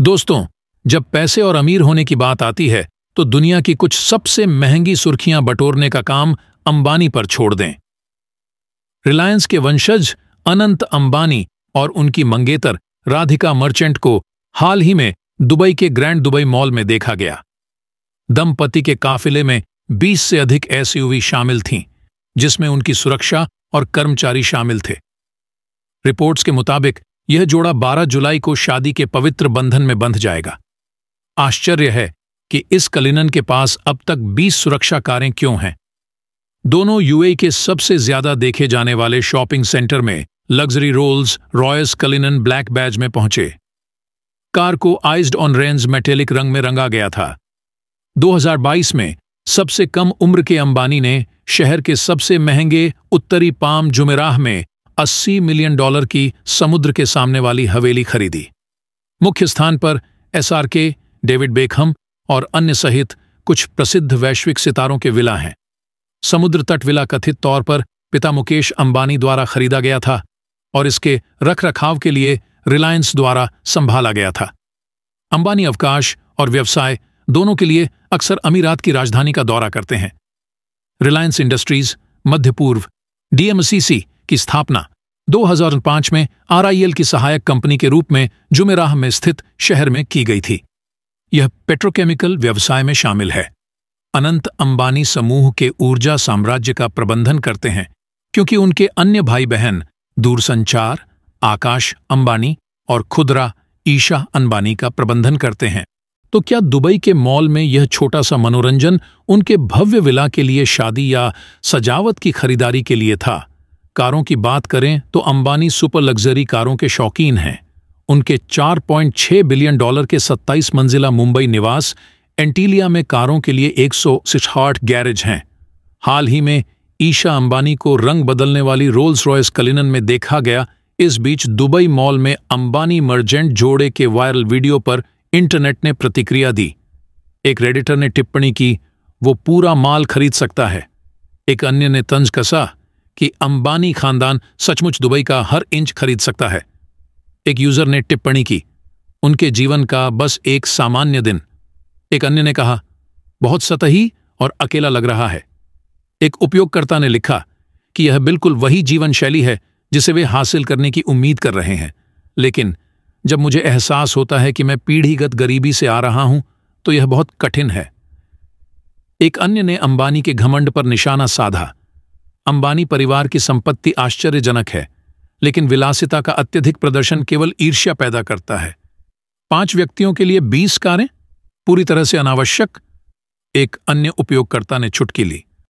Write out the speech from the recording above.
दोस्तों जब पैसे और अमीर होने की बात आती है तो दुनिया की कुछ सबसे महंगी सुर्खियां बटोरने का काम अंबानी पर छोड़ दें रिलायंस के वंशज अनंत अंबानी और उनकी मंगेतर राधिका मर्चेंट को हाल ही में दुबई के ग्रैंड दुबई मॉल में देखा गया दंपति के काफिले में 20 से अधिक एसयूवी शामिल थीं जिसमें उनकी सुरक्षा और कर्मचारी शामिल थे रिपोर्ट्स के मुताबिक यह जोड़ा 12 जुलाई को शादी के पवित्र बंधन में बंध जाएगा आश्चर्य है कि इस कलिनन के पास अब तक 20 सुरक्षा कारें क्यों हैं दोनों यूए के सबसे ज्यादा देखे जाने वाले शॉपिंग सेंटर में luxury Rolls Royce Cullinan black badge में पहुंचे कार को आइज्ड ऑन रेंज मेटेलिक रंग में रंगा गया था 2022 में सबसे कम उम्र के अंबानी ने शहर के सबसे महंगे उत्तरी पाम जुमेराह में 80 मिलियन डॉलर की समुद्र के सामने वाली हवेली खरीदी मुख्य स्थान पर एसआरके, डेविड बेकहम और अन्य सहित कुछ प्रसिद्ध वैश्विक सितारों के विला हैं समुद्र तट विला कथित तौर पर पिता मुकेश अंबानी द्वारा खरीदा गया था और इसके रखरखाव के लिए रिलायंस द्वारा संभाला गया था अंबानी अवकाश और व्यवसाय दोनों के लिए अक्सर अमीरात की राजधानी का दौरा करते हैं रिलायंस इंडस्ट्रीज मध्य पूर्व डीएमसीसी की स्थापना 2005 में आरआईएल की सहायक कंपनी के रूप में जुमेराह में स्थित शहर में की गई थी यह पेट्रोकेमिकल व्यवसाय में शामिल है अनंत अंबानी समूह के ऊर्जा साम्राज्य का प्रबंधन करते हैं क्योंकि उनके अन्य भाई बहन दूरसंचार आकाश अंबानी और खुदरा ईशा अंबानी का प्रबंधन करते हैं तो क्या दुबई के मॉल में यह छोटा सा मनोरंजन उनके भव्य विला के लिए शादी या सजावट की खरीदारी के लिए था कारों की बात करें तो अंबानी सुपर लग्जरी कारों के शौकीन हैं उनके 4.6 बिलियन डॉलर के 27 मंजिला मुंबई निवास एंटीलिया में कारों के लिए एक गैरेज हैं हाल ही में ईशा अंबानी को रंग बदलने वाली रोल्स रॉयस कलिनन में देखा गया इस बीच दुबई मॉल में अंबानी मर्जेंट जोड़े के वायरल वीडियो पर इंटरनेट ने प्रतिक्रिया दी एक रेडिटर ने टिप्पणी की वो पूरा माल खरीद सकता है एक अन्य ने तंज कसा कि अंबानी खानदान सचमुच दुबई का हर इंच खरीद सकता है एक यूजर ने टिप्पणी की उनके जीवन का बस एक सामान्य दिन एक अन्य ने कहा बहुत सतही और अकेला लग रहा है एक उपयोगकर्ता ने लिखा कि यह बिल्कुल वही जीवन शैली है जिसे वे हासिल करने की उम्मीद कर रहे हैं लेकिन जब मुझे एहसास होता है कि मैं पीढ़ीगत गरीबी से आ रहा हूं तो यह बहुत कठिन है एक अन्य ने अंबानी के घमंड पर निशाना साधा अंबानी परिवार की संपत्ति आश्चर्यजनक है लेकिन विलासिता का अत्यधिक प्रदर्शन केवल ईर्ष्या पैदा करता है पांच व्यक्तियों के लिए बीस कारें पूरी तरह से अनावश्यक एक अन्य उपयोगकर्ता ने छुटकी ली